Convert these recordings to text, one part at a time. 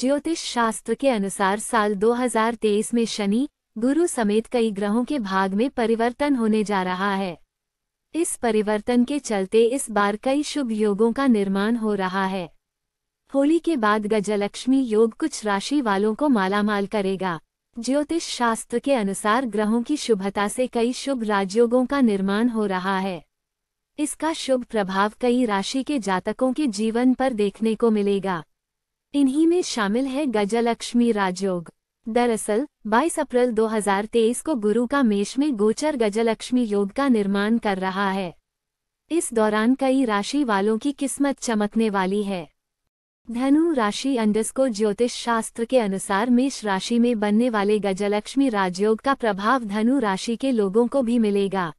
ज्योतिष शास्त्र के अनुसार साल 2023 में शनि गुरु समेत कई ग्रहों के भाग में परिवर्तन होने जा रहा है इस परिवर्तन के चलते इस बार कई शुभ योगों का निर्माण हो रहा है होली के बाद गजलक्ष्मी योग कुछ राशि वालों को मालामाल करेगा ज्योतिष शास्त्र के अनुसार ग्रहों की शुभता से कई शुभ राजयोगों का निर्माण हो रहा है इसका शुभ प्रभाव कई राशि के जातकों के जीवन पर देखने को मिलेगा इन्हीं में शामिल है गजलक्ष्मी राजयोग दरअसल 22 अप्रैल 2023 को गुरु का मेष में गोचर गजलक्ष्मी योग का निर्माण कर रहा है इस दौरान कई राशि वालों की किस्मत चमकने वाली है धनु राशि अंडस्को ज्योतिष शास्त्र के अनुसार मेष राशि में बनने वाले गजलक्ष्मी राजयोग का प्रभाव धनु राशि के लोगों को भी मिलेगा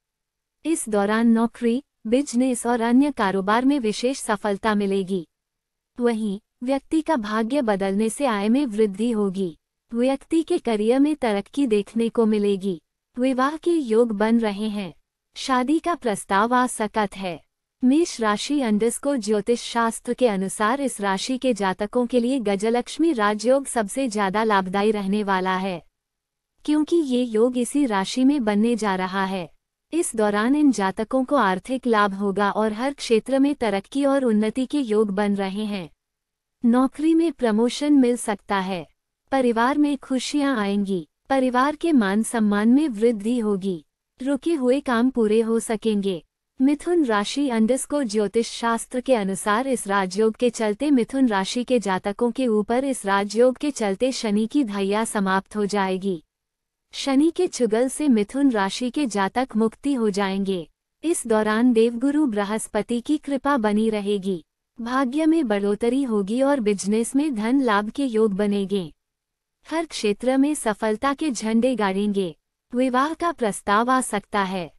इस दौरान नौकरी बिजनेस और अन्य कारोबार में विशेष सफलता मिलेगी वहीं व्यक्ति का भाग्य बदलने से आय में वृद्धि होगी व्यक्ति के करियर में तरक्की देखने को मिलेगी विवाह के योग बन रहे हैं शादी का प्रस्ताव आ सकत है मेष राशि को ज्योतिष शास्त्र के अनुसार इस राशि के जातकों के लिए गजलक्ष्मी राजयोग सबसे ज्यादा लाभदायी रहने वाला है क्योंकि ये योग इसी राशि में बनने जा रहा है इस दौरान इन जातकों को आर्थिक लाभ होगा और हर क्षेत्र में तरक्की और उन्नति के योग बन रहे हैं नौकरी में प्रमोशन मिल सकता है परिवार में खुशियां आएंगी परिवार के मान सम्मान में वृद्धि होगी रुके हुए काम पूरे हो सकेंगे मिथुन राशि अंडस्को ज्योतिष शास्त्र के अनुसार इस राजयोग के चलते मिथुन राशि के जातकों के ऊपर इस राजयोग के चलते शनि की धैया समाप्त हो जाएगी शनि के चुगल से मिथुन राशि के जातक मुक्ति हो जाएंगे इस दौरान देवगुरु बृहस्पति की कृपा बनी रहेगी भाग्य में बढ़ोतरी होगी और बिजनेस में धन लाभ के योग बनेंगे हर क्षेत्र में सफलता के झंडे गाड़ेंगे विवाह का प्रस्ताव आ सकता है